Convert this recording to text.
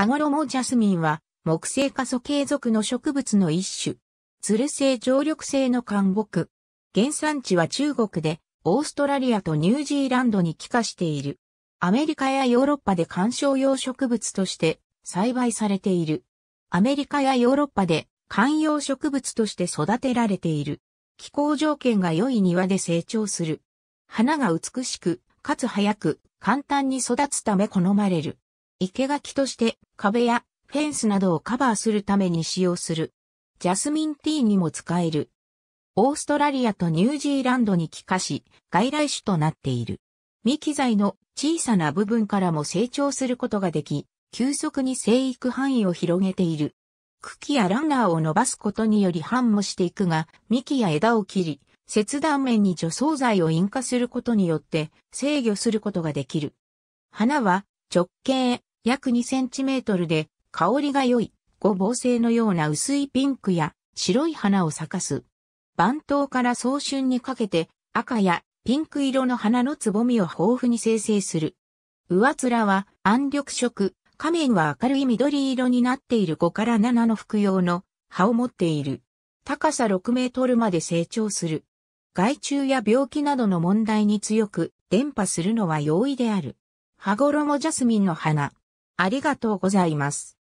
ハゴロモジャスミンは、木製化素系属の植物の一種。つる性常緑性の灌木。原産地は中国で、オーストラリアとニュージーランドに帰化している。アメリカやヨーロッパで観賞用植物として栽培されている。アメリカやヨーロッパで観葉植物として育てられている。気候条件が良い庭で成長する。花が美しく、かつ早く、簡単に育つため好まれる。生垣として壁やフェンスなどをカバーするために使用する。ジャスミンティーにも使える。オーストラリアとニュージーランドに帰化し、外来種となっている。幹材の小さな部分からも成長することができ、急速に生育範囲を広げている。茎やランナーを伸ばすことにより繁茂していくが、幹や枝を切り、切断面に除草剤を引火することによって制御することができる。花は直径約2センチメートルで、香りが良い、ごぼう性のような薄いピンクや白い花を咲かす。晩冬から早春にかけて、赤やピンク色の花のつぼみを豊富に生成する。上面は暗緑色、仮面は明るい緑色になっている5から7の服用の葉を持っている。高さ6メートルまで成長する。害虫や病気などの問題に強く、伝播するのは容易である。羽衣ジャスミンの花。ありがとうございます。